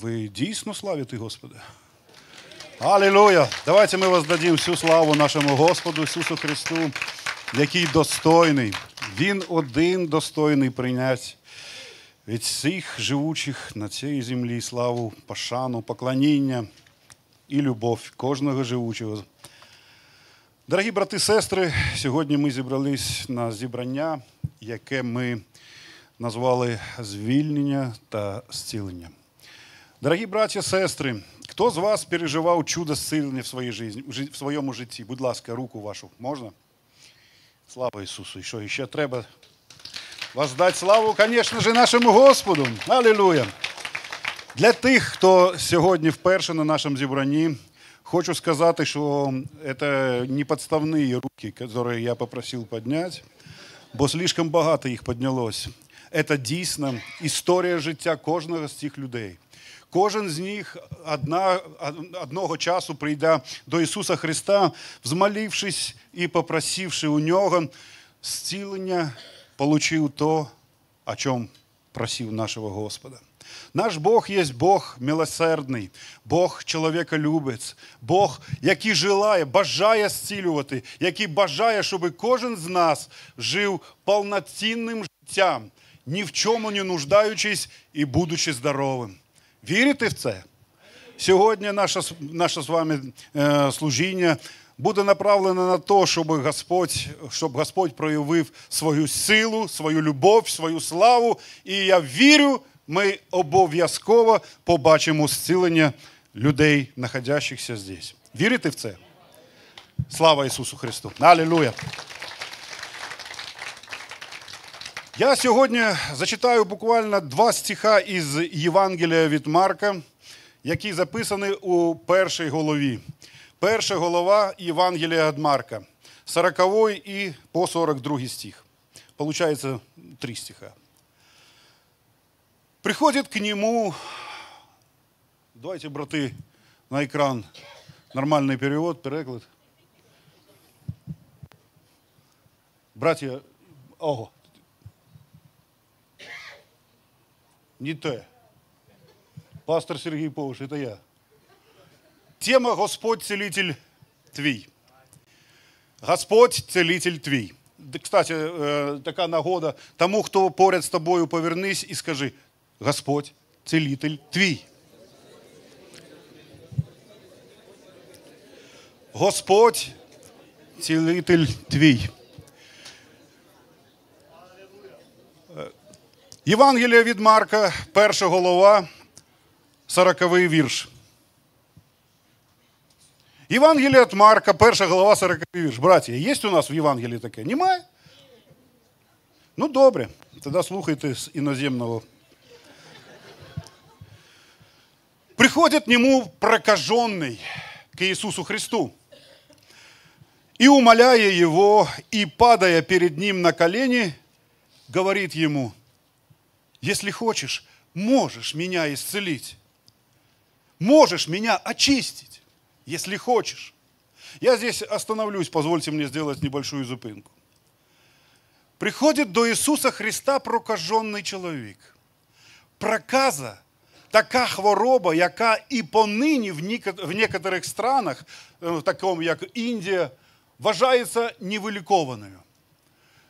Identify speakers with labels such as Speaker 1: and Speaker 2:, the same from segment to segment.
Speaker 1: Ви дійсно славите Господа? Алілуя! Давайте ми воздадім всю славу нашому Господу Ісусу Христу, який достойний. Він один достойний прийняти від всіх живучих на цій землі славу, пошану, поклоніння і любов кожного живучого. Дорогі брати і сестри, сьогодні ми зібрались на зібрання, яке ми назвали звільнення та зцілення. Дорогі браті, сестри, хто з вас переживав чудо сильне в своїй житті, в своєму житті? Будь ласка, руку вашу можна? Слава Ісусу! І що ще треба воздати славу, звісно ж, нашому Господу. Алілуя! Для тих, хто сьогодні вперше на нашому зібранні, хочу сказати, що це не підставні руки, які я попросив підняти, бо слишком багато їх піднялось. Це дійсно історія життя кожного з цих людей. Кожен з них одна, одного часу прийде до Ісуса Христа, взмолившись і попросивши у нього зцілення, получив то, о чому просив нашого Господа. Наш Бог є Бог милосердний, Бог чоловіколюбець, Бог, який желає, бажає зцілювати, який бажає, щоб кожен з нас жив повноцінним життям, ні в чому не нуждаючись і будучи здоровим. Вірите в це? Сьогодні наше наше з вами е, служіння буде направлене на те, щоб Господь щоб Господь проявив свою силу, свою любов, свою славу. І я вірю, ми обов'язково побачимо зцілення людей, знаходящихся здесь. Вірите в це? Слава Ісусу Христу! Алілуя! Я сьогодні зачитаю буквально два стиха із Євангелія від Марка, які записані у першій голові. Перша голова Євангелія від Марка, 40 і по 42 стих. Получається три стиха. Приходять к нему, давайте, брати, на екран нормальний перевод, переклад. Братья, ого. Не те. Пастор Сергій Повиш, это я. Тема Господь целитель твій. Господь целитель твій. Кстати, е, така нагода тому, хто поряд з тобою повернись і скажи: Господь целитель твій. Господь целитель твій. Євангелія від Марка, перша голова, сороковий вірш. Євангелія від Марка, перша голова, сороковий вірш. Братія, є у нас в Євангелії таке? Немає? Ну, добре. Тоді слухайте з іноземного. Приходит нему прокаженный к Иисусу Христу и, умоляя его и падая перед ним на колени, говорит ему – если хочешь, можешь меня исцелить. Можешь меня очистить, если хочешь. Я здесь остановлюсь, позвольте мне сделать небольшую зупинку. Приходит до Иисуса Христа прокаженный человек. Проказа така хвороба, яка и поныне в некоторых странах, э, в такому як Индия, вважається невилікованою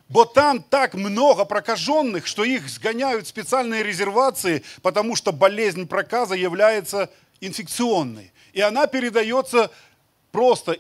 Speaker 1: бо там так много прокаженных, что их сгоняют в специальные резервации, потому что болезнь проказа является инфекционной. И она передается просто,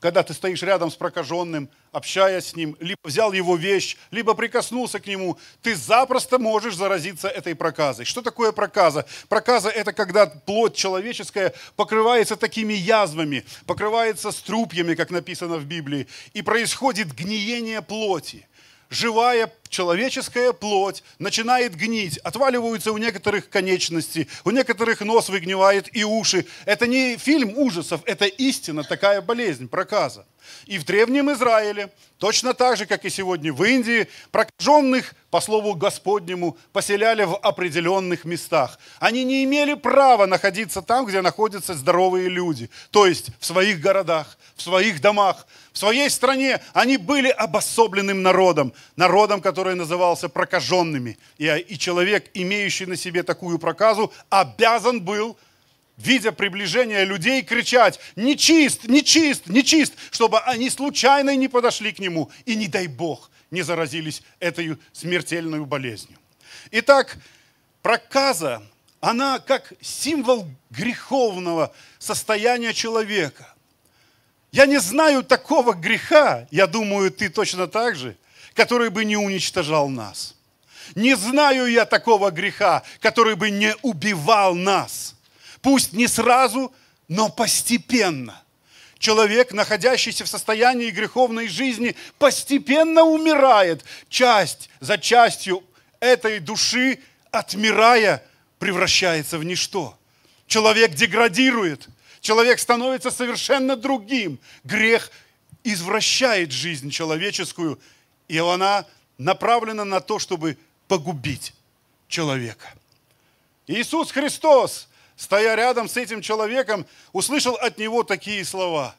Speaker 1: когда ты стоишь рядом с прокаженным, общаясь с ним, либо взял его вещь, либо прикоснулся к нему, ты запросто можешь заразиться этой проказой. Что такое проказа? Проказа – это когда плоть человеческая покрывается такими язвами, покрывается струпьями, как написано в Библии, и происходит гниение плоти живая человеческая плоть начинает гнить, отваливаются у некоторых конечности, у некоторых нос выгнивает и уши. Это не фильм ужасов, это истина, такая болезнь, проказа. И в Древнем Израиле, точно так же, как и сегодня в Индии, прокаженных, по слову Господнему, поселяли в определенных местах. Они не имели права находиться там, где находятся здоровые люди, то есть в своих городах, в своих домах, в своей стране. Они были обособленным народом, народом, который назывался прокаженными. И, а, человек, имеющий на себе такую проказу, обязан был видя приближение людей, кричать «Нечист! Нечист! Нечист!», чтобы они случайно не подошли к нему и, не дай Бог, не заразились этой смертельной болезнью. Итак, проказа, она как символ греховного состояния человека. Я не знаю такого греха, я думаю, ты точно так же, который бы не уничтожал нас. Не знаю я такого греха, который бы не убивал нас – Пусть не сразу, но постепенно. Человек, находящийся в состоянии греховной жизни, постепенно умирает, часть за частью этой души, отмирая, превращается в ничто. Человек деградирует, человек становится совершенно другим. Грех извращает жизнь человеческую, и она направлена на то, чтобы погубить человека. Иисус Христос стоя рядом с этим человеком, услышал от него такие слова.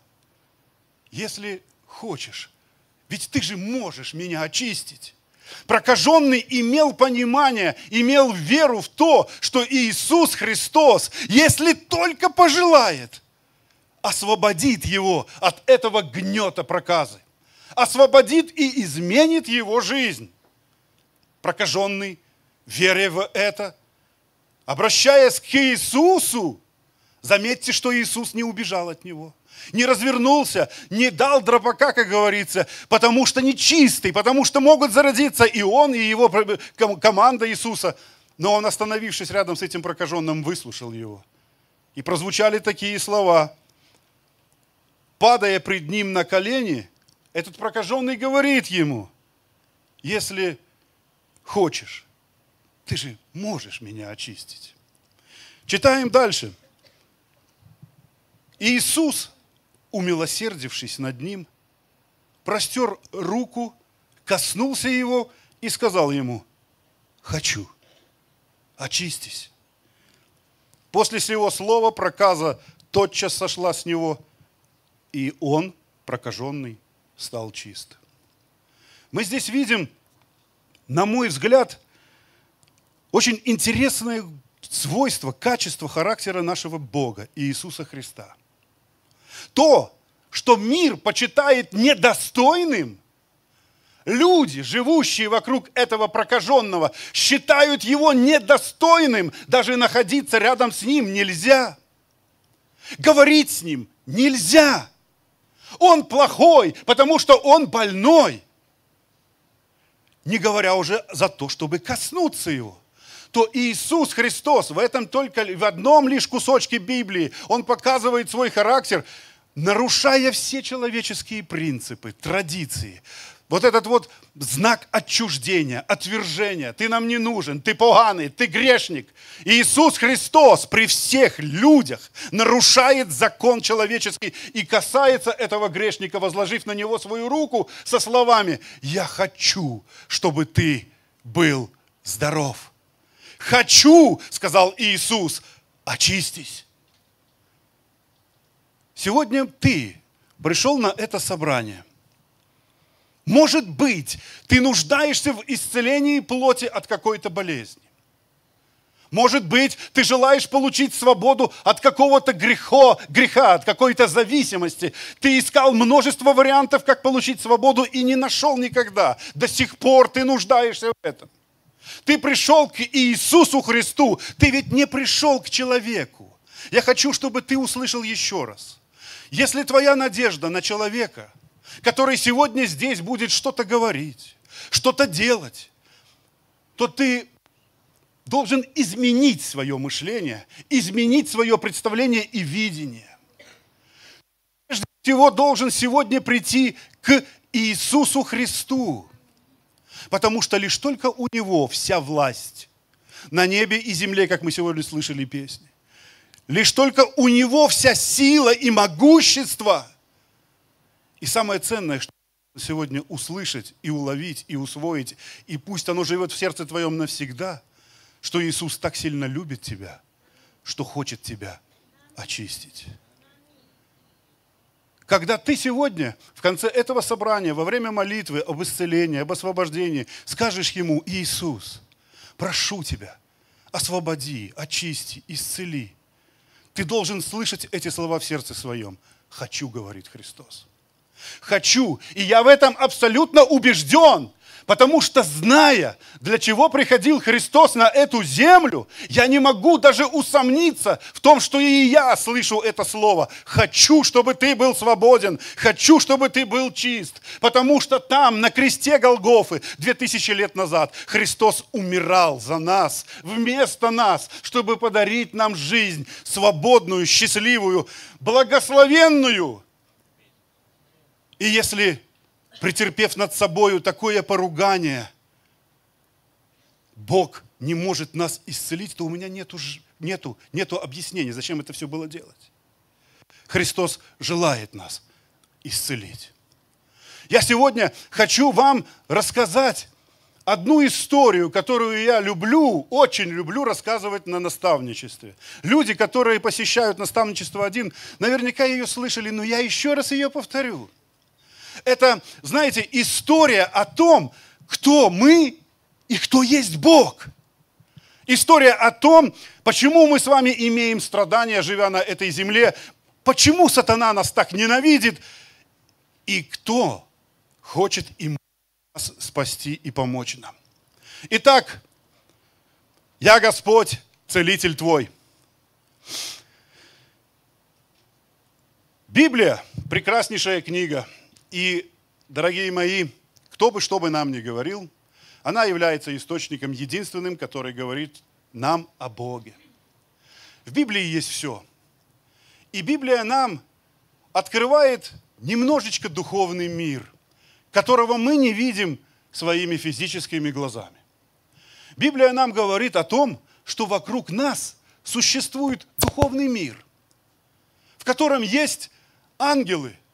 Speaker 1: «Если хочешь, ведь ты же можешь меня очистить». Прокаженный имел понимание, имел веру в то, что Иисус Христос, если только пожелает, освободит его от этого гнета проказы, освободит и изменит его жизнь. Прокаженный, веря в это – Обращаясь к Иисусу, заметьте, что Иисус не убежал от него, не развернулся, не дал дробака, как говорится, потому что нечистый, потому что могут зародиться и он, и его команда Иисуса. Но он, остановившись рядом с этим прокаженным, выслушал его. И прозвучали такие слова. Падая пред ним на колени, этот прокаженный говорит ему, если хочешь, ты же можешь меня очистить. Читаем дальше. Иисус, умилосердившись над ним, простер руку, коснулся его и сказал ему, «Хочу, очистись». После сего слова проказа тотчас сошла с него, и он, прокаженный, стал чист. Мы здесь видим, на мой взгляд, очень интересное свойство, качество характера нашего Бога Иисуса Христа. То, что мир почитает недостойным, люди, живущие вокруг этого прокаженного, считают его недостойным, даже находиться рядом с ним нельзя. Говорить с ним нельзя. Он плохой, потому что он больной. Не говоря уже за то, чтобы коснуться его – то Иисус Христос в этом только, в одном лишь кусочке Библии, Он показывает свой характер, нарушая все человеческие принципы, традиции, вот этот вот знак отчуждения, отвержения. Ты нам не нужен, ты поганый, ты грешник. Иисус Христос при всех людях нарушает закон человеческий и касается этого грешника, возложив на него свою руку со словами «Я хочу, чтобы ты был здоров». Хочу, сказал Иисус, очистись. Сегодня ты пришел на это собрание. Может быть, ты нуждаешься в исцелении плоти от какой-то болезни. Может быть, ты желаешь получить свободу от какого-то греха, греха, от какой-то зависимости. Ты искал множество вариантов, как получить свободу, и не нашел никогда. До сих пор ты нуждаешься в этом. Ты пришел к Иисусу Христу, ты ведь не пришел к человеку. Я хочу, чтобы ты услышал еще раз. Если твоя надежда на человека, который сегодня здесь будет что-то говорить, что-то делать, то ты должен изменить свое мышление, изменить свое представление и видение. Прежде всего должен сегодня прийти к Иисусу Христу. Потому что лишь только у него вся власть на небе и земле, как мы сегодня слышали песни. Лишь только у него вся сила и могущество. И самое ценное, что сегодня услышать и уловить и усвоить, и пусть оно живет в сердце твоем навсегда, что Иисус так сильно любит тебя, что хочет тебя очистить. Когда ты сегодня, в конце этого собрания, во время молитвы об исцелении, об освобождении, скажешь ему, Иисус, прошу тебя, освободи, очисти, исцели. Ты должен слышать эти слова в сердце своем. Хочу, говорит Христос. Хочу, и я в этом абсолютно убежден. Потому что, зная, для чего приходил Христос на эту землю, я не могу даже усомниться в том, что и я слышу это слово. Хочу, чтобы ты был свободен, хочу, чтобы ты был чист. Потому что там, на кресте Голгофы, 2000 лет назад, Христос умирал за нас, вместо нас, чтобы подарить нам жизнь свободную, счастливую, благословенную. И если претерпев над собою такое поругание, Бог не может нас исцелить, то у меня нету, нету, нету объяснения, зачем это все было делать. Христос желает нас исцелить. Я сегодня хочу вам рассказать одну историю, которую я люблю, очень люблю рассказывать на наставничестве. Люди, которые посещают наставничество один, наверняка ее слышали, но я еще раз ее повторю. Это, знаете, история о том, кто мы и кто есть Бог. История о том, почему мы с вами имеем страдания, живя на этой земле, почему сатана нас так ненавидит и кто хочет им нас спасти и помочь нам. Итак, я Господь, целитель твой. Библия – прекраснейшая книга – и, дорогие мои, кто бы что бы нам ни говорил, она является источником единственным, который говорит нам о Боге. В Библии есть все. И Библия нам открывает немножечко духовный мир, которого мы не видим своими физическими глазами. Библия нам говорит о том, что вокруг нас существует духовный мир, в котором есть ангелы –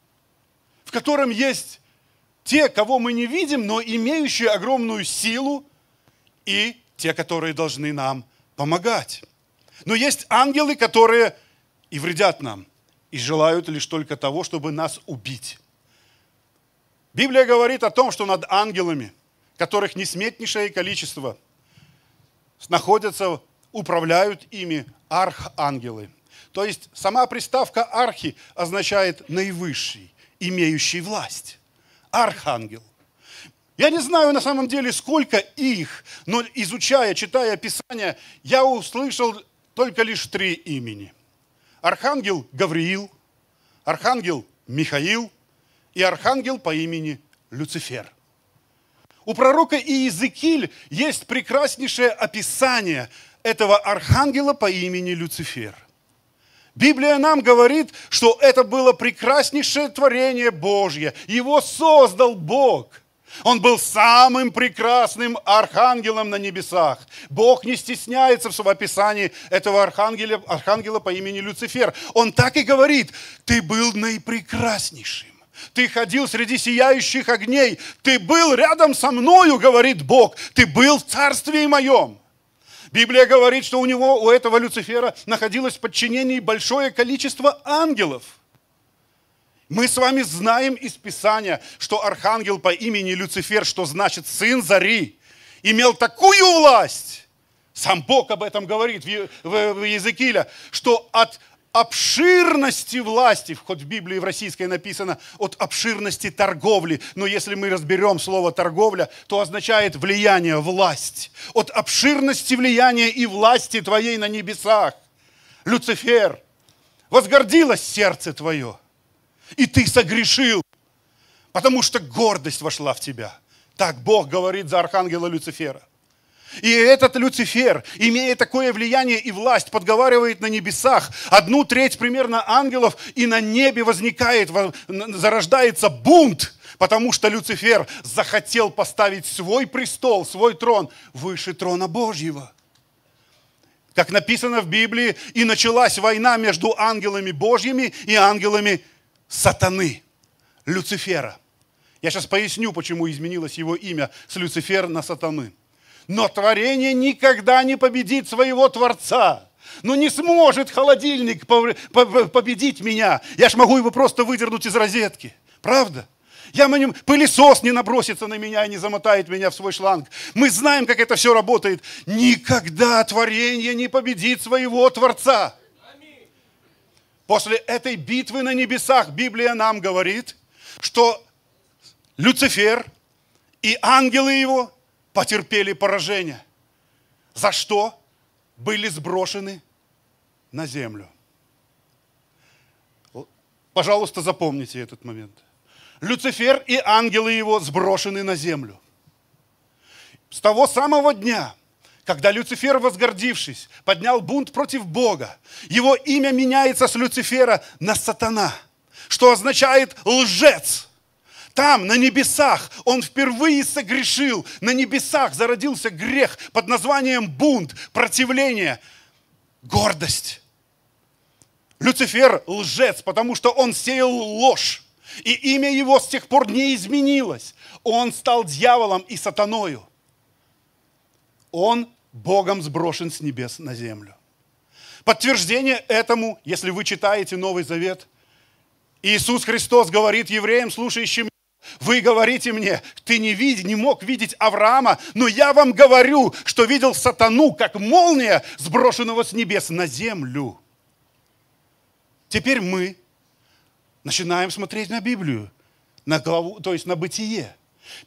Speaker 1: котором есть те, кого мы не видим, но имеющие огромную силу, и те, которые должны нам помогать. Но есть ангелы, которые и вредят нам, и желают лишь только того, чтобы нас убить. Библия говорит о том, что над ангелами, которых несметнейшее количество, находятся, управляют ими архангелы. То есть сама приставка архи означает наивысший имеющий власть. Архангел. Я не знаю на самом деле, сколько их, но изучая, читая Писание, я услышал только лишь три имени. Архангел Гавриил, архангел Михаил и архангел по имени Люцифер. У пророка Иезекииль есть прекраснейшее описание этого архангела по имени Люцифер. Библия нам говорит, что это было прекраснейшее творение Божье. Его создал Бог. Он был самым прекрасным архангелом на небесах. Бог не стесняется в своем описании этого архангела, архангела по имени Люцифер. Он так и говорит, ты был наипрекраснейшим. Ты ходил среди сияющих огней. Ты был рядом со мною, говорит Бог. Ты был в царстве моем. Библия говорит, что у него, у этого Люцифера находилось в подчинении большое количество ангелов. Мы с вами знаем из Писания, что архангел по имени Люцифер, что значит сын Зари, имел такую власть, сам Бог об этом говорит в Езекииле, что от обширности власти, хоть в Библии в российской написано от обширности торговли, но если мы разберем слово торговля, то означает влияние, власть. От обширности влияния и власти твоей на небесах. Люцифер, возгордилось сердце твое, и ты согрешил, потому что гордость вошла в тебя. Так Бог говорит за архангела Люцифера – и этот Люцифер, имея такое влияние и власть, подговаривает на небесах одну треть примерно ангелов, и на небе возникает, зарождается бунт, потому что Люцифер захотел поставить свой престол, свой трон выше трона Божьего. Как написано в Библии, и началась война между ангелами Божьими и ангелами сатаны, Люцифера. Я сейчас поясню, почему изменилось его имя с Люцифер на сатаны. Но творение никогда не победит своего Творца. но ну, не сможет холодильник победить меня. Я ж могу его просто выдернуть из розетки. Правда? Я на нем, пылесос не набросится на меня и не замотает меня в свой шланг. Мы знаем, как это все работает. Никогда творение не победит своего Творца. После этой битвы на небесах Библия нам говорит, что Люцифер и ангелы его – потерпели поражение, за что были сброшены на землю. Пожалуйста, запомните этот момент. Люцифер и ангелы его сброшены на землю. С того самого дня, когда Люцифер, возгордившись, поднял бунт против Бога, его имя меняется с Люцифера на сатана, что означает лжец – там, на небесах, он впервые согрешил. На небесах зародился грех под названием бунт, противление, гордость. Люцифер лжец, потому что он сеял ложь. И имя его с тех пор не изменилось. Он стал дьяволом и сатаною. Он Богом сброшен с небес на землю. Подтверждение этому, если вы читаете Новый Завет, Иисус Христос говорит евреям, слушающим вы говорите мне, ты не, вид, не мог видеть Авраама, но я вам говорю, что видел сатану, как молния, сброшенного с небес на землю. Теперь мы начинаем смотреть на Библию, на главу, то есть на бытие.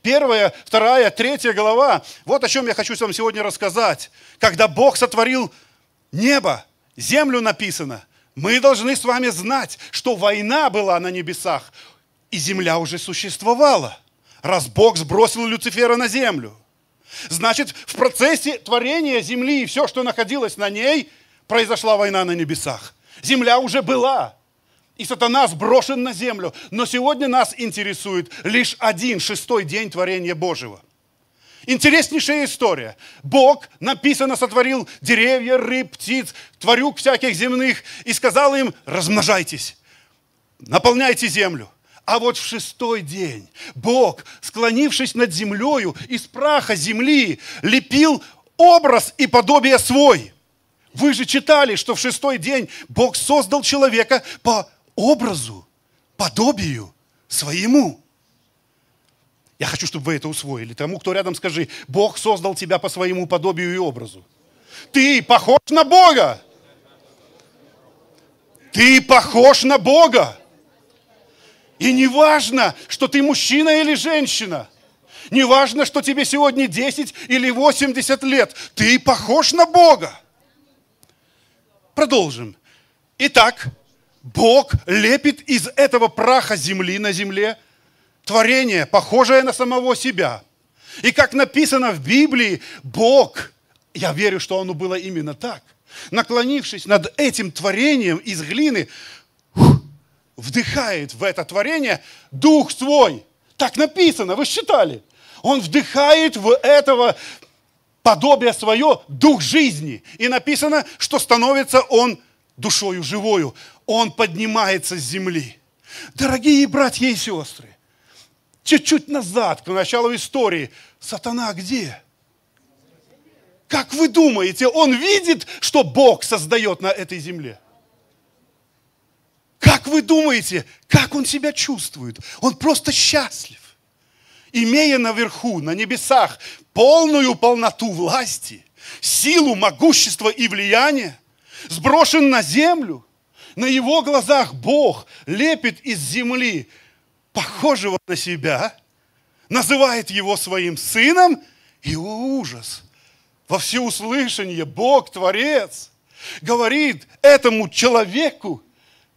Speaker 1: Первая, вторая, третья глава. Вот о чем я хочу вам сегодня рассказать. Когда Бог сотворил небо, землю написано, мы должны с вами знать, что война была на небесах. И земля уже существовала, раз Бог сбросил Люцифера на землю. Значит, в процессе творения земли и все, что находилось на ней, произошла война на небесах. Земля уже была, и сатана сброшен на землю. Но сегодня нас интересует лишь один, шестой день творения Божьего. Интереснейшая история. Бог, написано, сотворил деревья, рыб, птиц, тварюк всяких земных и сказал им, размножайтесь, наполняйте землю. А вот в шестой день Бог, склонившись над землею, из праха земли лепил образ и подобие свой. Вы же читали, что в шестой день Бог создал человека по образу, подобию своему. Я хочу, чтобы вы это усвоили. Тому, кто рядом, скажи, Бог создал тебя по своему подобию и образу. Ты похож на Бога. Ты похож на Бога. И не важно, что ты мужчина или женщина. Не важно, что тебе сегодня 10 или 80 лет. Ты похож на Бога. Продолжим. Итак, Бог лепит из этого праха земли на земле творение, похожее на самого себя. И как написано в Библии, Бог, я верю, что оно было именно так, наклонившись над этим творением из глины, вдыхает в это творение Дух свой. Так написано, вы считали. Он вдыхает в этого подобие свое, дух жизни. И написано, что становится он душою живою. Он поднимается с земли. Дорогие братья и сестры, чуть-чуть назад, к началу истории, сатана где? Как вы думаете, он видит, что Бог создает на этой земле? Как вы думаете, как он себя чувствует? Он просто счастлив. Имея наверху, на небесах, полную полноту власти, силу, могущество и влияние, сброшен на землю, на его глазах Бог лепит из земли похожего на себя, называет его своим сыном, и ужас. Во всеуслышание Бог, Творец, говорит этому человеку,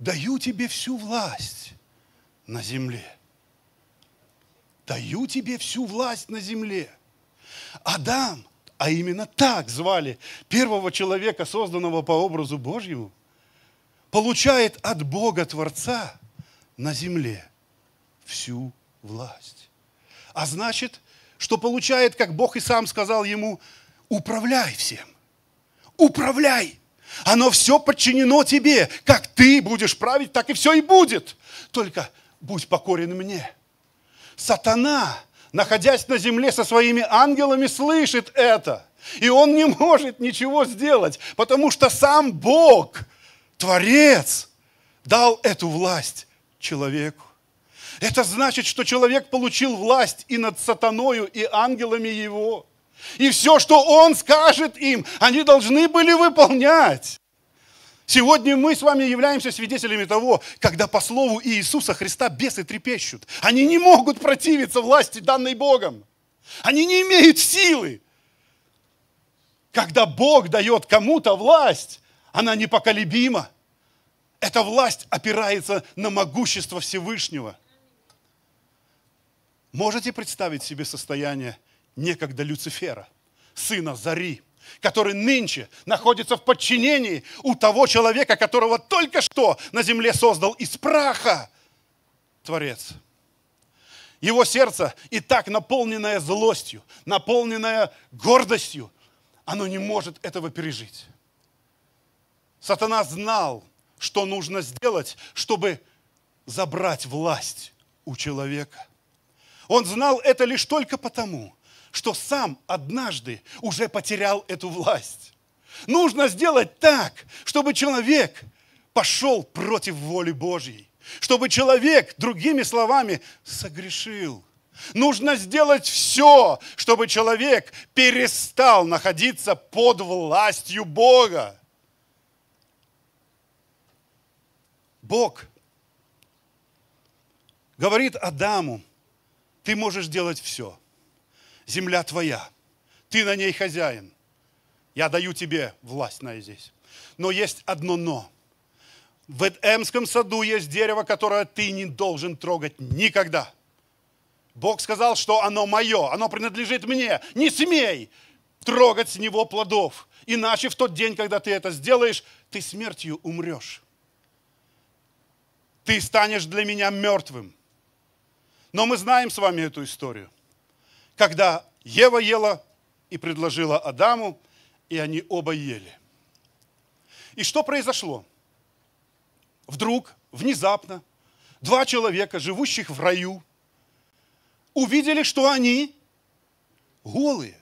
Speaker 1: даю тебе всю власть на земле. Даю тебе всю власть на земле. Адам, а именно так звали первого человека, созданного по образу Божьему, получает от Бога Творца на земле всю власть. А значит, что получает, как Бог и сам сказал ему, управляй всем, управляй оно все подчинено тебе. Как ты будешь править, так и все и будет. Только будь покорен мне. Сатана, находясь на земле со своими ангелами, слышит это. И он не может ничего сделать, потому что сам Бог, Творец, дал эту власть человеку. Это значит, что человек получил власть и над сатаною, и ангелами его – и все, что Он скажет им, они должны были выполнять. Сегодня мы с вами являемся свидетелями того, когда по слову Иисуса Христа бесы трепещут. Они не могут противиться власти, данной Богом. Они не имеют силы. Когда Бог дает кому-то власть, она непоколебима. Эта власть опирается на могущество Всевышнего. Можете представить себе состояние – некогда Люцифера, сына Зари, который нынче находится в подчинении у того человека, которого только что на земле создал из праха Творец. Его сердце, и так наполненное злостью, наполненное гордостью, оно не может этого пережить. Сатана знал, что нужно сделать, чтобы забрать власть у человека. Он знал это лишь только потому, что сам однажды уже потерял эту власть. Нужно сделать так, чтобы человек пошел против воли Божьей, чтобы человек, другими словами, согрешил. Нужно сделать все, чтобы человек перестал находиться под властью Бога. Бог говорит Адаму, ты можешь делать все земля твоя, ты на ней хозяин, я даю тебе власть на здесь. Но есть одно но. В Эдемском саду есть дерево, которое ты не должен трогать никогда. Бог сказал, что оно мое, оно принадлежит мне. Не смей трогать с него плодов. Иначе в тот день, когда ты это сделаешь, ты смертью умрешь. Ты станешь для меня мертвым. Но мы знаем с вами эту историю когда Ева ела и предложила Адаму, и они оба ели. И что произошло? Вдруг, внезапно, два человека, живущих в раю, увидели, что они голые.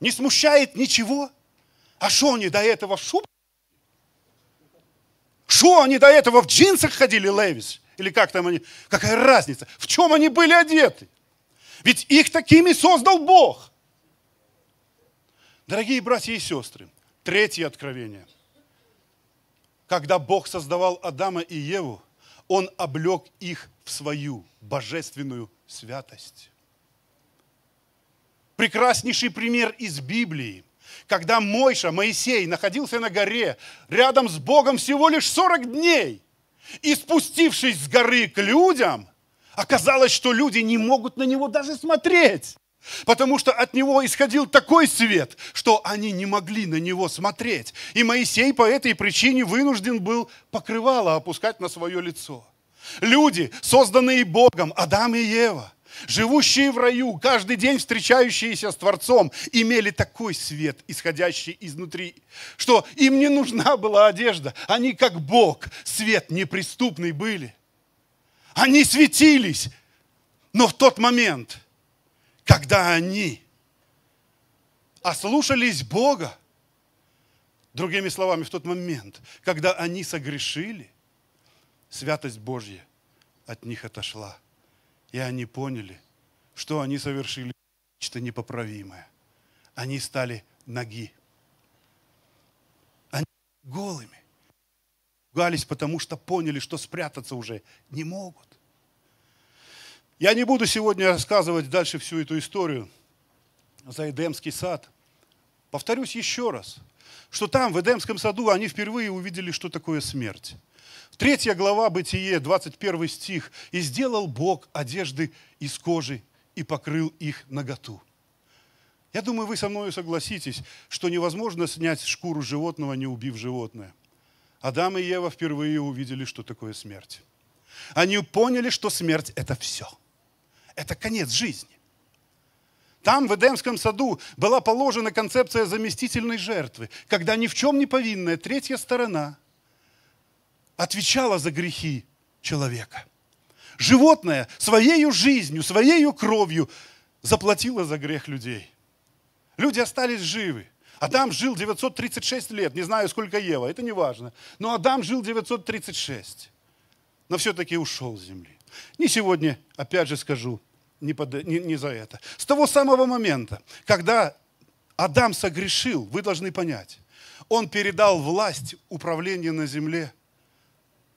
Speaker 1: Не смущает ничего. А что они до этого в шубах? Что они до этого в джинсах ходили, Левис? Или как там они? Какая разница? В чем они были одеты? Ведь их такими создал Бог. Дорогие братья и сестры, третье откровение. Когда Бог создавал Адама и Еву, Он облег их в свою божественную святость. Прекраснейший пример из Библии. Когда Мойша, Моисей, находился на горе, рядом с Богом всего лишь 40 дней, и спустившись с горы к людям – Оказалось, что люди не могут на него даже смотреть, потому что от него исходил такой свет, что они не могли на него смотреть. И Моисей по этой причине вынужден был покрывало опускать на свое лицо. Люди, созданные Богом, Адам и Ева, живущие в раю, каждый день встречающиеся с Творцом, имели такой свет, исходящий изнутри, что им не нужна была одежда. Они, как Бог, свет неприступный были. Они светились. Но в тот момент, когда они ослушались Бога, другими словами, в тот момент, когда они согрешили, святость Божья от них отошла. И они поняли, что они совершили что-то непоправимое. Они стали ноги. Они голыми. Пугались, потому что поняли, что спрятаться уже не могут. Я не буду сегодня рассказывать дальше всю эту историю за Эдемский сад. Повторюсь еще раз, что там, в Эдемском саду, они впервые увидели, что такое смерть. Третья глава Бытие, 21 стих. «И сделал Бог одежды из кожи и покрыл их наготу». Я думаю, вы со мной согласитесь, что невозможно снять шкуру животного, не убив животное. Адам и Ева впервые увидели, что такое смерть. Они поняли, что смерть – это все – это конец жизни. Там, в Эдемском саду, была положена концепция заместительной жертвы, когда ни в чем не повинная третья сторона отвечала за грехи человека. Животное своей жизнью, своей кровью заплатило за грех людей. Люди остались живы. Адам жил 936 лет, не знаю, сколько Ева, это не важно. Но Адам жил 936, но все-таки ушел с земли. Не сегодня, опять же скажу, не, под, не, не за это. С того самого момента, когда Адам согрешил, вы должны понять, он передал власть управления на земле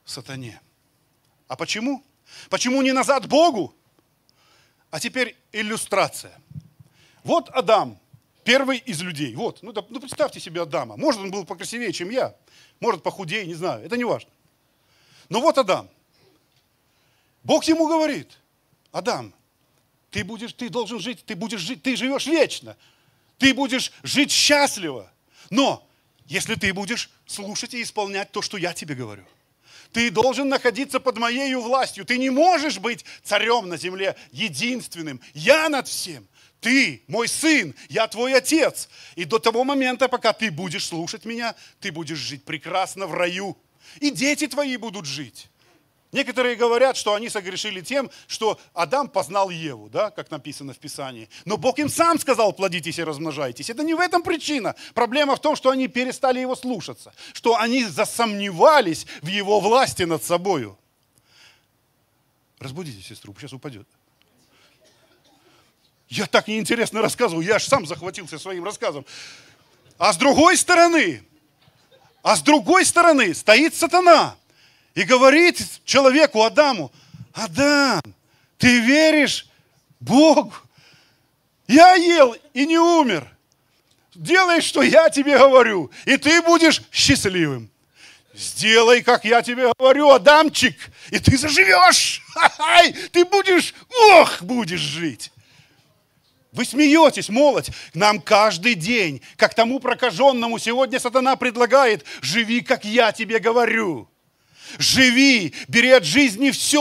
Speaker 1: сатане. А почему? Почему не назад Богу? А теперь иллюстрация. Вот Адам, первый из людей. Вот, ну, да, ну представьте себе Адама. Может, он был покрасивее, чем я. Может, похудее, не знаю. Это не важно. Но вот Адам. Бог ему говорит, Адам, ты, будешь, ты должен жить, ты будешь жить, ты живешь вечно. Ты будешь жить счастливо. Но если ты будешь слушать и исполнять то, что я тебе говорю – ты должен находиться под моей властью. Ты не можешь быть царем на земле единственным. Я над всем. Ты мой сын, я твой отец. И до того момента, пока ты будешь слушать меня, ты будешь жить прекрасно в раю. И дети твои будут жить. Некоторые говорят, что они согрешили тем, что Адам познал Еву, да, как написано в Писании. Но Бог им сам сказал, плодитесь и размножайтесь. Это не в этом причина. Проблема в том, что они перестали его слушаться, что они засомневались в его власти над собою. Разбудите сестру, сейчас упадет. Я так неинтересно рассказывал, я аж сам захватился своим рассказом. А с другой стороны, а с другой стороны стоит сатана – и говорит человеку Адаму, Адам, ты веришь Богу? Я ел и не умер. Делай, что я тебе говорю, и ты будешь счастливым. Сделай, как я тебе говорю, Адамчик, и ты заживешь. Ха-хай, ты будешь, ох, будешь жить. Вы смеетесь, молодь. Нам каждый день, как тому прокаженному, сегодня сатана предлагает, живи, как я тебе говорю живи, бери от жизни все.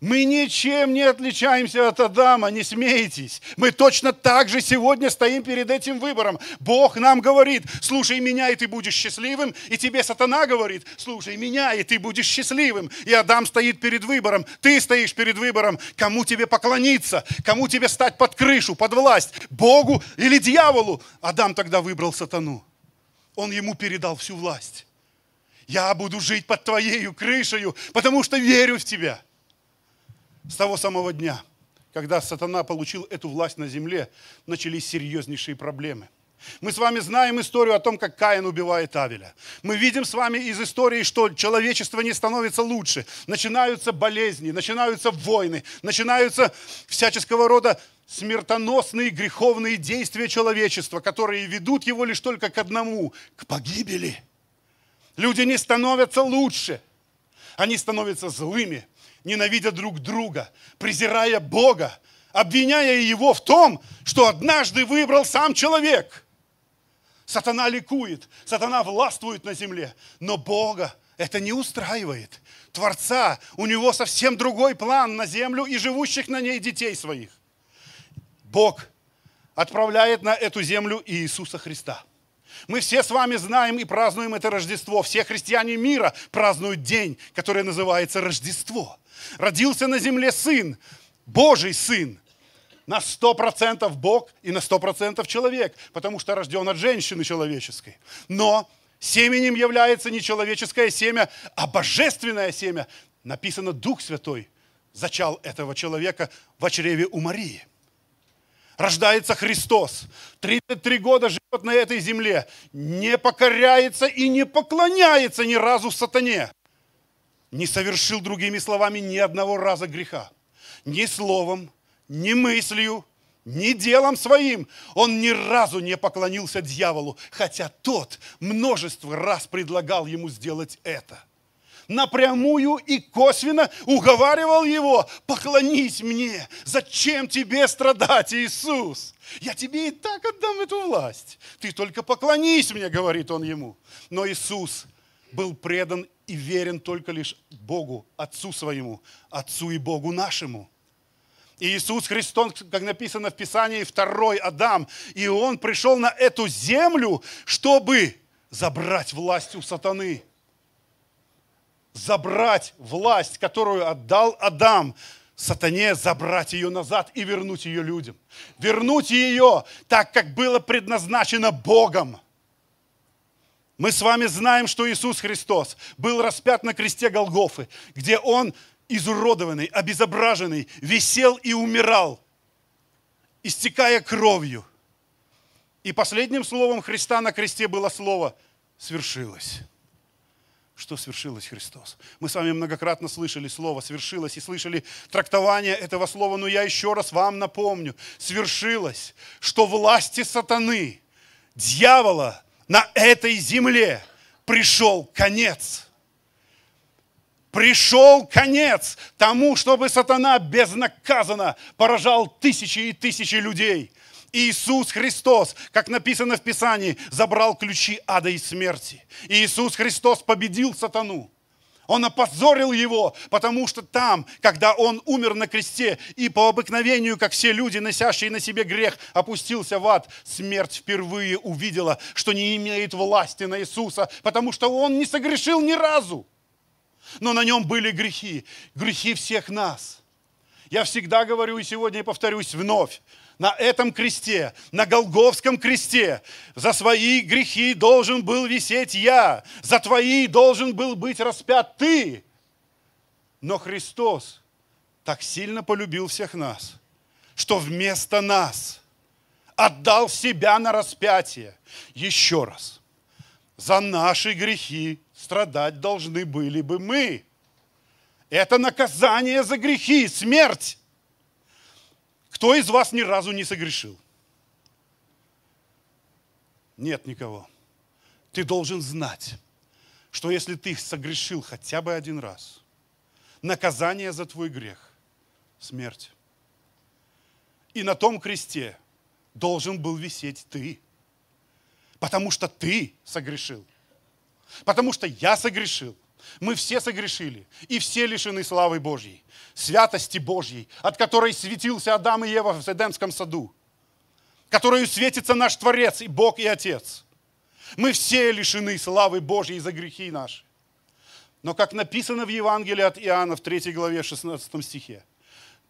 Speaker 1: Мы ничем не отличаемся от Адама, не смейтесь. Мы точно так же сегодня стоим перед этим выбором. Бог нам говорит, слушай меня, и ты будешь счастливым. И тебе сатана говорит, слушай меня, и ты будешь счастливым. И Адам стоит перед выбором, ты стоишь перед выбором, кому тебе поклониться, кому тебе стать под крышу, под власть, Богу или дьяволу. Адам тогда выбрал сатану. Он ему передал всю власть. Я буду жить под твоею крышею, потому что верю в тебя. С того самого дня, когда сатана получил эту власть на земле, начались серьезнейшие проблемы – мы с вами знаем историю о том, как Каин убивает Авеля. Мы видим с вами из истории, что человечество не становится лучше. Начинаются болезни, начинаются войны, начинаются всяческого рода смертоносные греховные действия человечества, которые ведут его лишь только к одному – к погибели – Люди не становятся лучше. Они становятся злыми, ненавидя друг друга, презирая Бога, обвиняя Его в том, что однажды выбрал сам человек. Сатана ликует, сатана властвует на земле, но Бога это не устраивает. Творца, у него совсем другой план на землю и живущих на ней детей своих. Бог отправляет на эту землю Иисуса Христа – мы все с вами знаем и празднуем это Рождество. Все христиане мира празднуют день, который называется Рождество. Родился на земле Сын, Божий Сын, на 100% Бог и на 100% человек, потому что рожден от женщины человеческой. Но Семенем является не человеческое семя, а божественное семя. Написано, Дух Святой зачал этого человека в чреве у Марии рождается Христос, 33 года живет на этой земле, не покоряется и не поклоняется ни разу сатане, не совершил, другими словами, ни одного раза греха, ни словом, ни мыслью, ни делом своим. Он ни разу не поклонился дьяволу, хотя тот множество раз предлагал ему сделать это – напрямую и косвенно уговаривал его, поклонись мне, зачем тебе страдать, Иисус? Я тебе и так отдам эту власть. Ты только поклонись мне, говорит он ему. Но Иисус был предан и верен только лишь Богу, Отцу своему, Отцу и Богу нашему. И Иисус Христос, как написано в Писании, второй Адам, и он пришел на эту землю, чтобы забрать власть у сатаны забрать власть, которую отдал Адам, сатане забрать ее назад и вернуть ее людям. Вернуть ее так, как было предназначено Богом. Мы с вами знаем, что Иисус Христос был распят на кресте Голгофы, где Он изуродованный, обезображенный, висел и умирал, истекая кровью. И последним словом Христа на кресте было слово «свершилось» что свершилось Христос. Мы с вами многократно слышали слово «свершилось» и слышали трактование этого слова, но я еще раз вам напомню. Свершилось, что власти сатаны, дьявола на этой земле пришел конец – пришел конец тому, чтобы сатана безнаказанно поражал тысячи и тысячи людей. Иисус Христос, как написано в Писании, забрал ключи ада и смерти. Иисус Христос победил сатану. Он опозорил его, потому что там, когда он умер на кресте и по обыкновению, как все люди, носящие на себе грех, опустился в ад, смерть впервые увидела, что не имеет власти на Иисуса, потому что он не согрешил ни разу. Но на нем были грехи, грехи всех нас – я всегда говорю и сегодня повторюсь вновь. На этом кресте, на Голговском кресте за свои грехи должен был висеть я, за твои должен был быть распят ты. Но Христос так сильно полюбил всех нас, что вместо нас отдал себя на распятие. Еще раз, за наши грехи страдать должны были бы мы – это наказание за грехи, смерть. Кто из вас ни разу не согрешил? Нет никого. Ты должен знать, что если ты согрешил хотя бы один раз, наказание за твой грех – смерть. И на том кресте должен был висеть ты, потому что ты согрешил, потому что я согрешил, мы все согрешили и все лишены славы Божьей, святости Божьей, от которой светился Адам и Ева в Эдемском саду, которую светится наш Творец и Бог и Отец. Мы все лишены славы Божьей за грехи наши. Но как написано в Евангелии от Иоанна в 3 главе 16 стихе,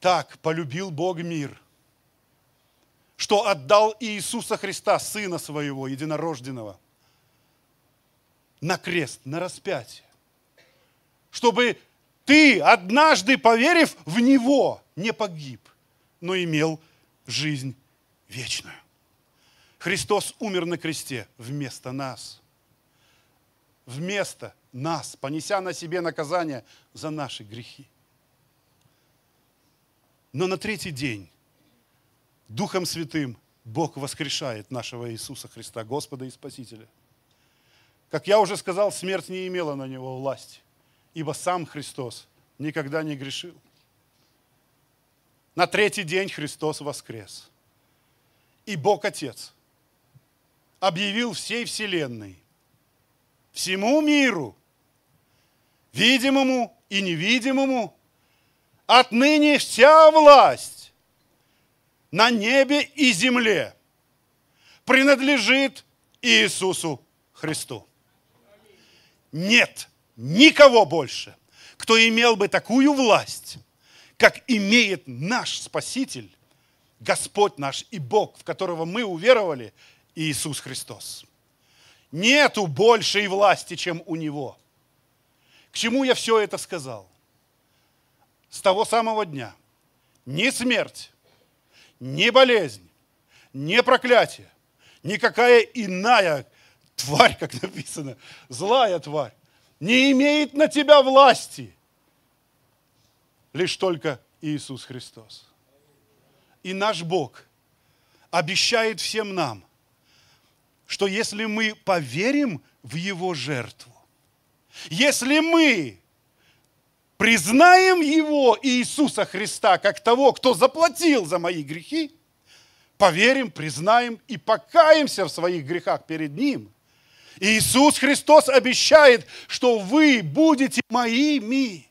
Speaker 1: так полюбил Бог мир, что отдал Иисуса Христа, Сына Своего, Единорожденного, на крест, на распятие, чтобы ты, однажды поверив в Него, не погиб, но имел жизнь вечную. Христос умер на кресте вместо нас. Вместо нас, понеся на себе наказание за наши грехи. Но на третий день Духом Святым Бог воскрешает нашего Иисуса Христа, Господа и Спасителя. Как я уже сказал, смерть не имела на него власти ибо сам Христос никогда не грешил. На третий день Христос воскрес. И Бог Отец объявил всей Вселенной, всему миру, видимому и невидимому, отныне вся власть на небе и земле принадлежит Иисусу Христу. Нет никого больше, кто имел бы такую власть, как имеет наш Спаситель, Господь наш и Бог, в которого мы уверовали, Иисус Христос. Нету большей власти, чем у Него. К чему я все это сказал? С того самого дня ни смерть, ни болезнь, ни проклятие, никакая иная тварь, как написано, злая тварь, не имеет на тебя власти. Лишь только Иисус Христос. И наш Бог обещает всем нам, что если мы поверим в Его жертву, если мы признаем Его, Иисуса Христа, как того, кто заплатил за мои грехи, поверим, признаем и покаемся в своих грехах перед Ним – Иисус Христос обещает, что вы будете моими,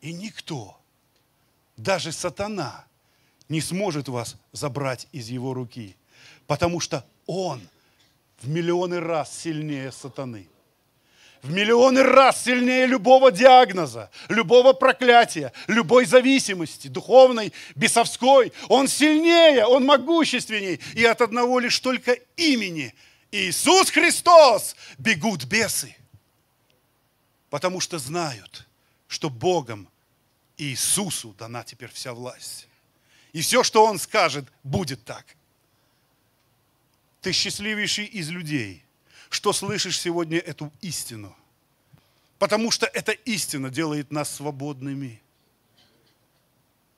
Speaker 1: и никто, даже сатана, не сможет вас забрать из его руки, потому что он в миллионы раз сильнее сатаны в миллионы раз сильнее любого диагноза, любого проклятия, любой зависимости, духовной, бесовской. Он сильнее, он могущественней. И от одного лишь только имени – Иисус Христос, бегут бесы. Потому что знают, что Богом Иисусу дана теперь вся власть. И все, что Он скажет, будет так. Ты счастливейший из людей, что слышишь сегодня эту истину. Потому что эта истина делает нас свободными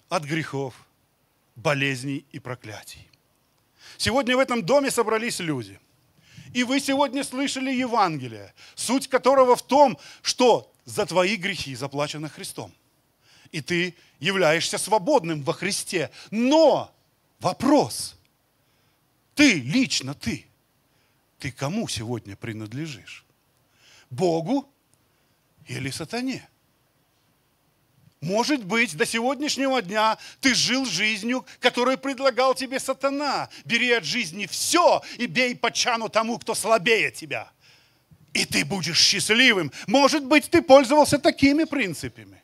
Speaker 1: от грехов, болезней и проклятий. Сегодня в этом доме собрались люди – и вы сегодня слышали Евангелие, суть которого в том, что за твои грехи заплачено Христом. И ты являешься свободным во Христе. Но вопрос, ты лично ты, ты кому сегодня принадлежишь? Богу или сатане? Может быть, до сегодняшнего дня ты жил жизнью, которую предлагал тебе сатана. Бери от жизни все и бей по чану тому, кто слабее тебя. И ты будешь счастливым. Может быть, ты пользовался такими принципами.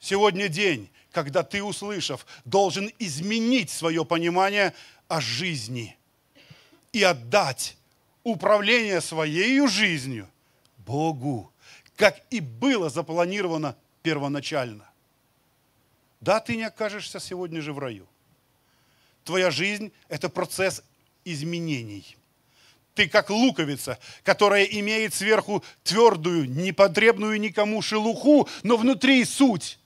Speaker 1: Сегодня день, когда ты, услышав, должен изменить свое понимание о жизни и отдать управление своей жизнью Богу, как и было запланировано первоначально. Да, ты не окажешься сегодня же в раю. Твоя жизнь – это процесс изменений. Ты как луковица, которая имеет сверху твердую, непотребную никому шелуху, но внутри суть.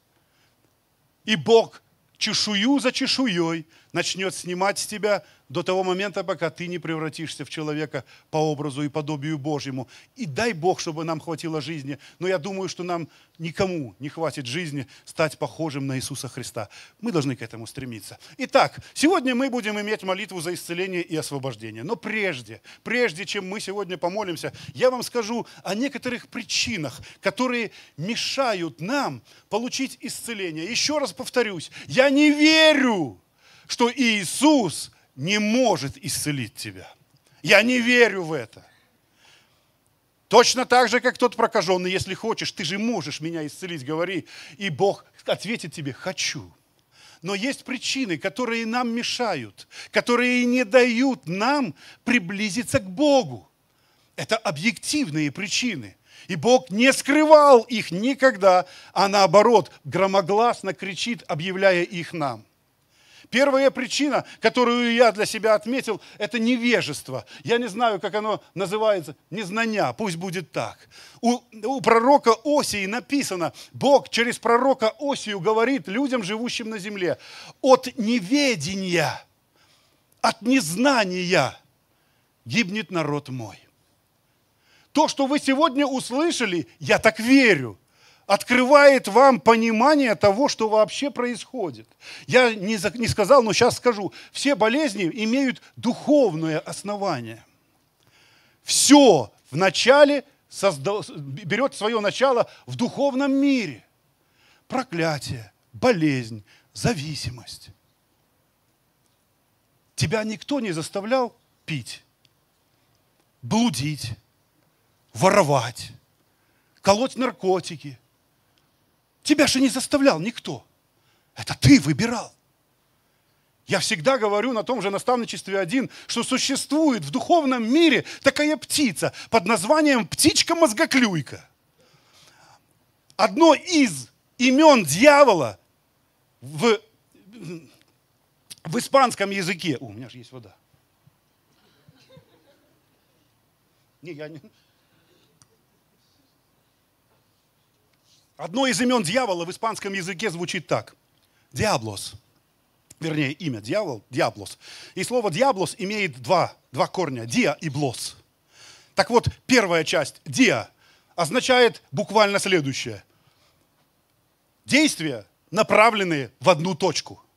Speaker 1: И Бог чешую за чешуей – начнет снимать с тебя до того момента, пока ты не превратишься в человека по образу и подобию Божьему. И дай Бог, чтобы нам хватило жизни. Но я думаю, что нам никому не хватит жизни стать похожим на Иисуса Христа. Мы должны к этому стремиться. Итак, сегодня мы будем иметь молитву за исцеление и освобождение. Но прежде, прежде чем мы сегодня помолимся, я вам скажу о некоторых причинах, которые мешают нам получить исцеление. Еще раз повторюсь, я не верю, что Иисус не может исцелить тебя. Я не верю в это. Точно так же, как тот прокаженный, если хочешь, ты же можешь меня исцелить, говори. И Бог ответит тебе, хочу. Но есть причины, которые нам мешают, которые не дают нам приблизиться к Богу. Это объективные причины. И Бог не скрывал их никогда, а наоборот, громогласно кричит, объявляя их нам. Первая причина, которую я для себя отметил, это невежество. Я не знаю, как оно называется, незнания, пусть будет так. У, у пророка Осии написано, Бог через пророка Осию говорит людям, живущим на земле, от неведения, от незнания гибнет народ мой. То, что вы сегодня услышали, я так верю открывает вам понимание того, что вообще происходит. Я не, не сказал, но сейчас скажу. Все болезни имеют духовное основание. Все в начале созда... берет свое начало в духовном мире. Проклятие, болезнь, зависимость. Тебя никто не заставлял пить, блудить, воровать, колоть наркотики, Тебя же не заставлял никто. Это ты выбирал. Я всегда говорю на том же наставничестве один, что существует в духовном мире такая птица под названием птичка-мозгоклюйка. Одно из имен дьявола в, в испанском языке. О, у меня же есть вода. Не, я не, Одно из имен дьявола в испанском языке звучит так. Диаблос. Вернее, имя дьявол, диаблос. И слово диаблос имеет два, два корня. Диа и блос. Так вот, первая часть, диа, означает буквально следующее. Действия, направленные в одну точку –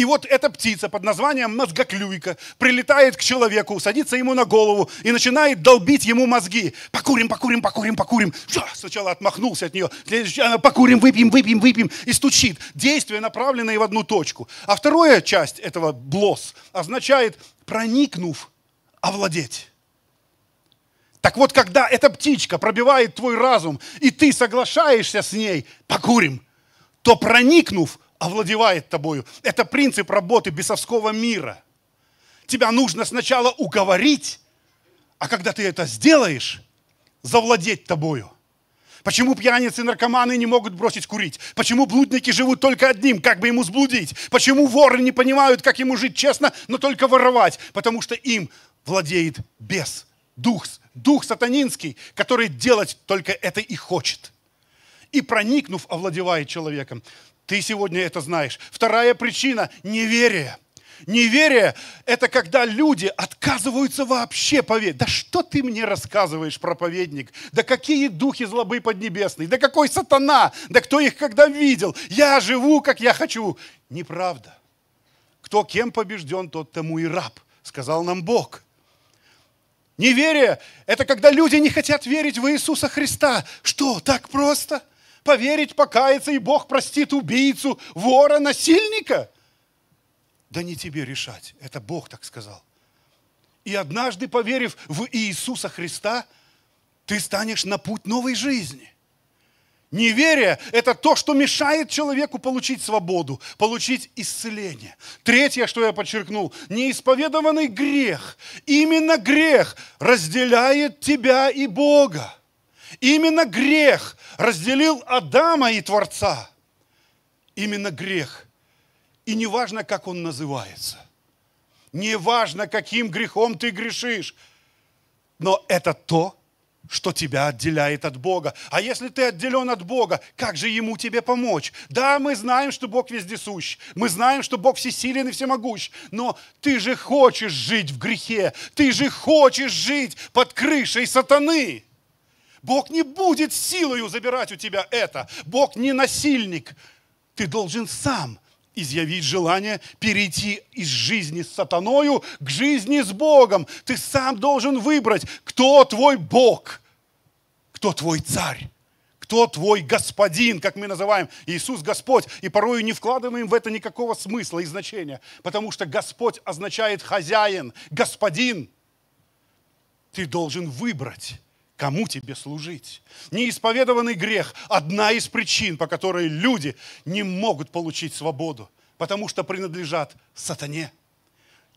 Speaker 1: и вот эта птица под названием мозгоклюйка прилетает к человеку, садится ему на голову и начинает долбить ему мозги. Покурим, покурим, покурим, покурим. Сначала отмахнулся от нее. «А, покурим, выпьем, выпьем, выпьем. И стучит. Действие направленное в одну точку. А вторая часть этого блос означает проникнув, овладеть. Так вот, когда эта птичка пробивает твой разум, и ты соглашаешься с ней, покурим, то проникнув, овладевает тобою. Это принцип работы бесовского мира. Тебя нужно сначала уговорить, а когда ты это сделаешь, завладеть тобою. Почему пьяницы и наркоманы не могут бросить курить? Почему блудники живут только одним, как бы ему сблудить? Почему воры не понимают, как ему жить честно, но только воровать? Потому что им владеет бес, дух, дух сатанинский, который делать только это и хочет. И проникнув, овладевает человеком. Ты сегодня это знаешь. Вторая причина – неверие. Неверие – это когда люди отказываются вообще поверить. Да что ты мне рассказываешь, проповедник? Да какие духи злобы поднебесные? Да какой сатана? Да кто их когда видел? Я живу, как я хочу. Неправда. Кто кем побежден, тот тому и раб, сказал нам Бог. Неверие – это когда люди не хотят верить в Иисуса Христа. Что, так просто? – Поверить, покаяться, и Бог простит убийцу, вора, насильника. Да не тебе решать, это Бог так сказал. И однажды, поверив в Иисуса Христа, ты станешь на путь новой жизни. Неверие – это то, что мешает человеку получить свободу, получить исцеление. Третье, что я подчеркнул – неисповедованный грех. Именно грех разделяет тебя и Бога. Именно грех разделил Адама и Творца. Именно грех. И не важно, как он называется. Не важно, каким грехом ты грешишь. Но это то, что тебя отделяет от Бога. А если ты отделен от Бога, как же Ему тебе помочь? Да, мы знаем, что Бог вездесущ, мы знаем, что Бог всесилен и всемогущ, но ты же хочешь жить в грехе, ты же хочешь жить под крышей сатаны. Бог не будет силою забирать у тебя это. Бог не насильник. Ты должен сам изъявить желание перейти из жизни с сатаною к жизни с Богом. Ты сам должен выбрать, кто твой Бог, кто твой царь, кто твой господин, как мы называем Иисус Господь. И порою не вкладываем в это никакого смысла и значения, потому что Господь означает хозяин, господин. Ты должен выбрать Кому тебе служить? Неисповедованный грех – одна из причин, по которой люди не могут получить свободу, потому что принадлежат сатане.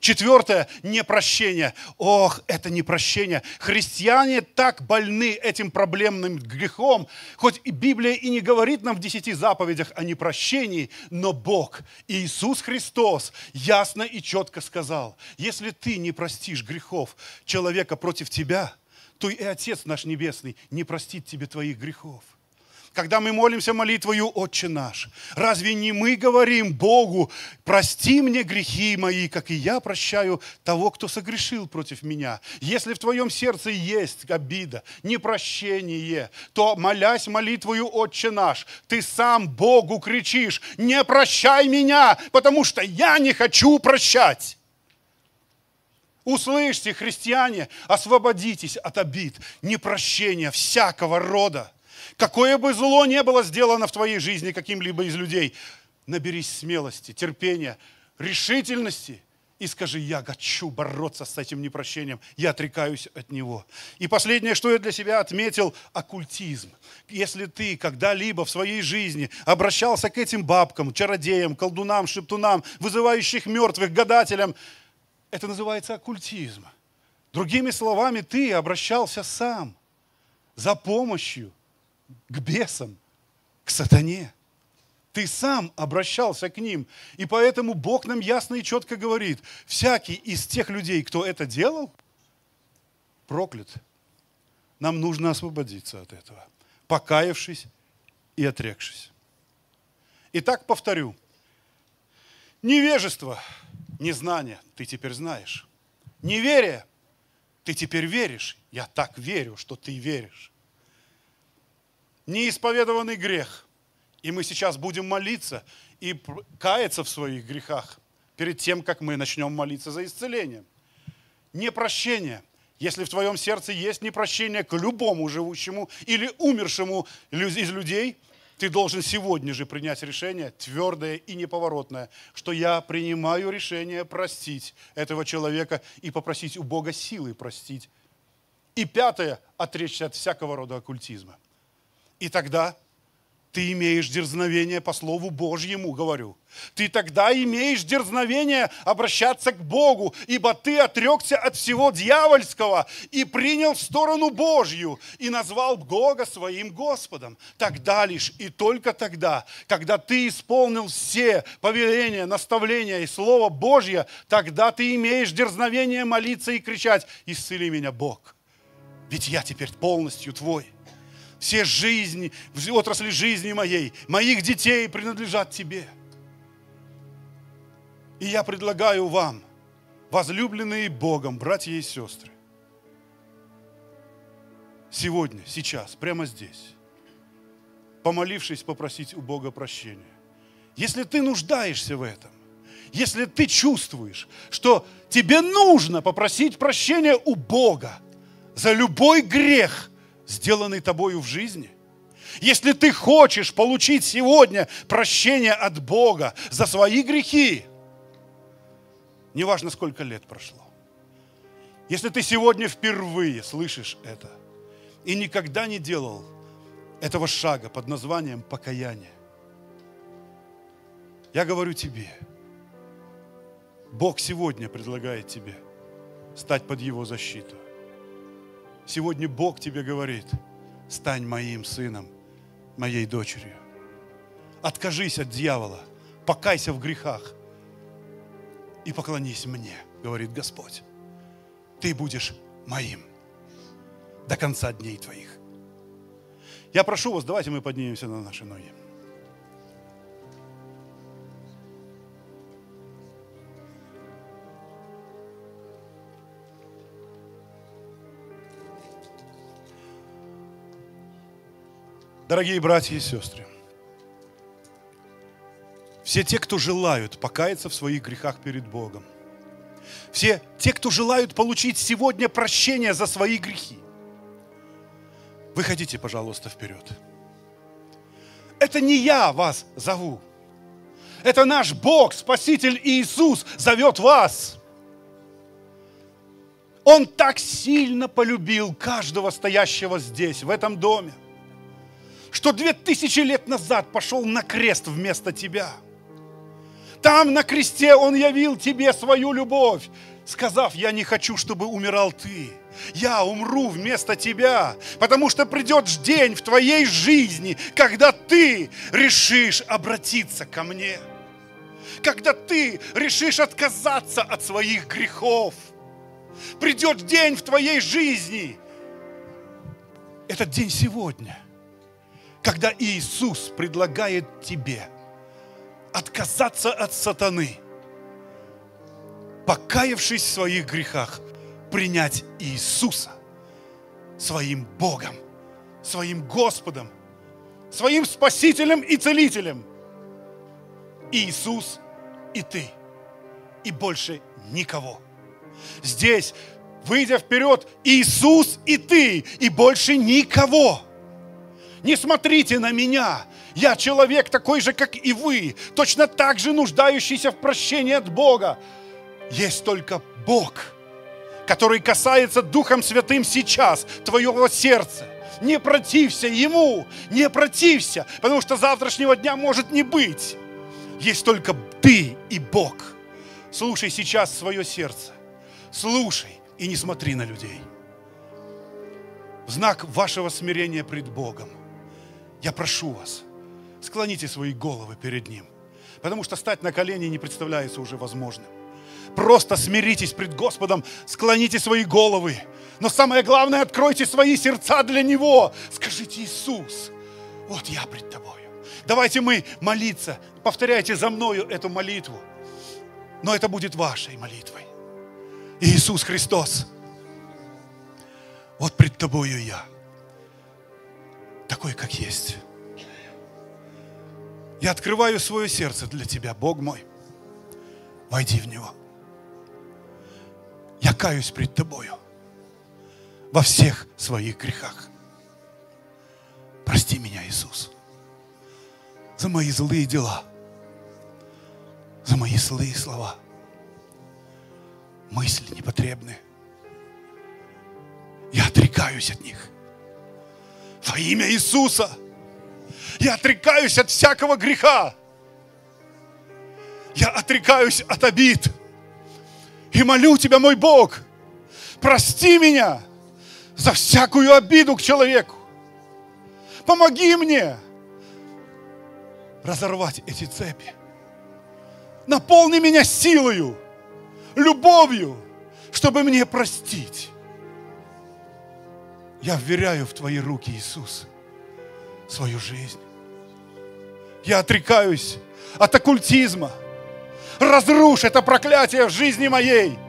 Speaker 1: Четвертое – непрощение. Ох, это непрощение. Христиане так больны этим проблемным грехом. Хоть и Библия и не говорит нам в десяти заповедях о непрощении, но Бог, Иисус Христос, ясно и четко сказал, если ты не простишь грехов человека против тебя – то и Отец наш Небесный не простит тебе твоих грехов. Когда мы молимся молитвою «Отче наш», разве не мы говорим Богу «Прости мне грехи мои, как и я прощаю того, кто согрешил против меня». Если в твоем сердце есть обида, непрощение, то, молясь молитвою «Отче наш», ты сам Богу кричишь «Не прощай меня, потому что я не хочу прощать». Услышьте, христиане, освободитесь от обид, непрощения всякого рода. Какое бы зло не было сделано в твоей жизни каким-либо из людей, наберись смелости, терпения, решительности и скажи, я хочу бороться с этим непрощением, я отрекаюсь от него. И последнее, что я для себя отметил, оккультизм. Если ты когда-либо в своей жизни обращался к этим бабкам, чародеям, колдунам, шептунам, вызывающих мертвых, гадателям – это называется оккультизм. Другими словами, ты обращался сам за помощью к бесам, к сатане. Ты сам обращался к ним. И поэтому Бог нам ясно и четко говорит, всякий из тех людей, кто это делал, проклят. Нам нужно освободиться от этого, покаявшись и отрекшись. Итак, повторю. Невежество – Незнание ты теперь знаешь. Неверие ты теперь веришь. Я так верю, что ты веришь. Неисповедованный грех. И мы сейчас будем молиться и каяться в своих грехах перед тем, как мы начнем молиться за исцеление. Непрощение. Если в твоем сердце есть непрощение к любому живущему или умершему из людей – ты должен сегодня же принять решение, твердое и неповоротное, что я принимаю решение простить этого человека и попросить у Бога силы простить. И пятое, отречься от всякого рода оккультизма. И тогда ты имеешь дерзновение по Слову Божьему, говорю. Ты тогда имеешь дерзновение обращаться к Богу, ибо ты отрекся от всего дьявольского и принял сторону Божью и назвал Бога своим Господом. Тогда лишь и только тогда, когда ты исполнил все повеления, наставления и Слово Божье, тогда ты имеешь дерзновение молиться и кричать «Исцели меня, Бог!» Ведь я теперь полностью твой все жизни, отрасли жизни моей, моих детей принадлежат Тебе. И я предлагаю вам, возлюбленные Богом, братья и сестры, сегодня, сейчас, прямо здесь, помолившись, попросить у Бога прощения. Если ты нуждаешься в этом, если ты чувствуешь, что тебе нужно попросить прощения у Бога за любой грех – сделанный тобою в жизни – если ты хочешь получить сегодня прощение от Бога за свои грехи, неважно сколько лет прошло, если ты сегодня впервые слышишь это и никогда не делал этого шага под названием покаяние, я говорю тебе, Бог сегодня предлагает тебе стать под Его защиту. Сегодня Бог тебе говорит, стань моим сыном, моей дочерью. Откажись от дьявола, покайся в грехах и поклонись мне, говорит Господь. Ты будешь моим до конца дней твоих. Я прошу вас, давайте мы поднимемся на наши ноги. Дорогие братья и сестры, все те, кто желают покаяться в своих грехах перед Богом, все те, кто желают получить сегодня прощение за свои грехи, выходите, пожалуйста, вперед. Это не я вас зову. Это наш Бог, Спаситель Иисус зовет вас. Он так сильно полюбил каждого стоящего здесь, в этом доме что две тысячи лет назад пошел на крест вместо тебя. Там на кресте Он явил тебе свою любовь, сказав, я не хочу, чтобы умирал ты. Я умру вместо тебя, потому что придет день в твоей жизни, когда ты решишь обратиться ко мне. Когда ты решишь отказаться от своих грехов. Придет день в твоей жизни. Этот день сегодня когда Иисус предлагает тебе отказаться от сатаны, покаявшись в своих грехах, принять Иисуса своим Богом, своим Господом, своим Спасителем и Целителем. Иисус и ты, и больше никого. Здесь, выйдя вперед, Иисус и ты, и больше никого. Не смотрите на меня. Я человек такой же, как и вы, точно так же нуждающийся в прощении от Бога. Есть только Бог, который касается Духом Святым сейчас твоего сердца. Не протився Ему, не протився, потому что завтрашнего дня может не быть. Есть только ты и Бог. Слушай сейчас свое сердце. Слушай и не смотри на людей. В знак вашего смирения пред Богом – я прошу вас, склоните свои головы перед Ним, потому что стать на колени не представляется уже возможным. Просто смиритесь пред Господом, склоните свои головы. Но самое главное, откройте свои сердца для Него. Скажите, Иисус, вот я пред Тобою. Давайте мы молиться. Повторяйте за мною эту молитву. Но это будет вашей молитвой. Иисус Христос, вот пред Тобою я – такой, как есть. Я открываю свое сердце для Тебя, Бог мой. Войди в него. Я каюсь пред Тобою во всех своих грехах. Прости меня, Иисус, за мои злые дела, за мои злые слова, мысли непотребные. Я отрекаюсь от них. Во имя Иисуса. Я отрекаюсь от всякого греха. Я отрекаюсь от обид. И молю Тебя, мой Бог, прости меня за всякую обиду к человеку. Помоги мне разорвать эти цепи. Наполни меня силою, любовью, чтобы мне простить я вверяю в Твои руки, Иисус, свою жизнь. Я отрекаюсь от оккультизма. Разрушь это проклятие в жизни моей,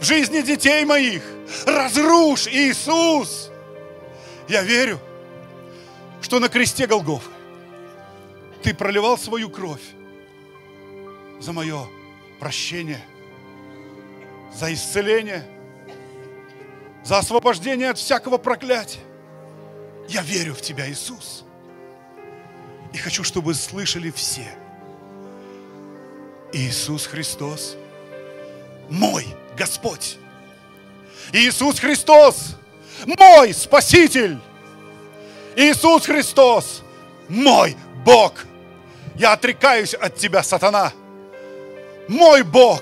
Speaker 1: в жизни детей моих. Разрушь, Иисус! Я верю, что на кресте Голгофы Ты проливал свою кровь за мое прощение, за исцеление, за освобождение от всякого проклятия. Я верю в Тебя, Иисус. И хочу, чтобы слышали все. Иисус Христос, мой Господь. Иисус Христос, мой Спаситель. Иисус Христос, мой Бог. Я отрекаюсь от Тебя, сатана. Мой Бог,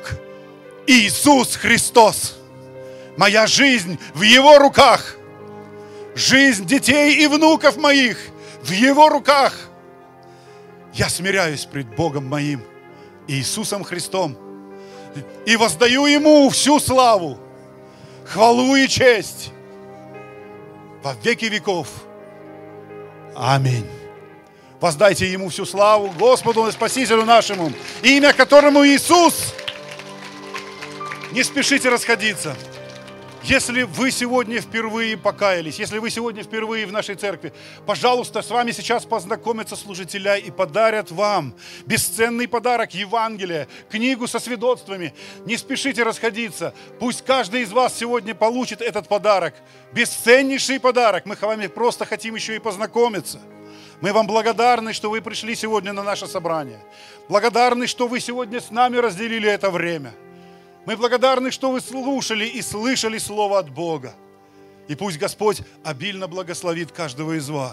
Speaker 1: Иисус Христос. Моя жизнь в Его руках. Жизнь детей и внуков моих в Его руках. Я смиряюсь пред Богом моим, Иисусом Христом, и воздаю Ему всю славу, хвалу и честь во веки веков. Аминь. Воздайте Ему всю славу, Господу и Спасителю нашему, имя которому Иисус. Не спешите расходиться. Если вы сегодня впервые покаялись, если вы сегодня впервые в нашей церкви, пожалуйста, с вами сейчас познакомятся служителя и подарят вам бесценный подарок Евангелия, книгу со свидетельствами. Не спешите расходиться. Пусть каждый из вас сегодня получит этот подарок. Бесценнейший подарок. Мы с вами просто хотим еще и познакомиться. Мы вам благодарны, что вы пришли сегодня на наше собрание. Благодарны, что вы сегодня с нами разделили это время. Мы благодарны, что вы слушали и слышали Слово от Бога. И пусть Господь обильно благословит каждого из вас.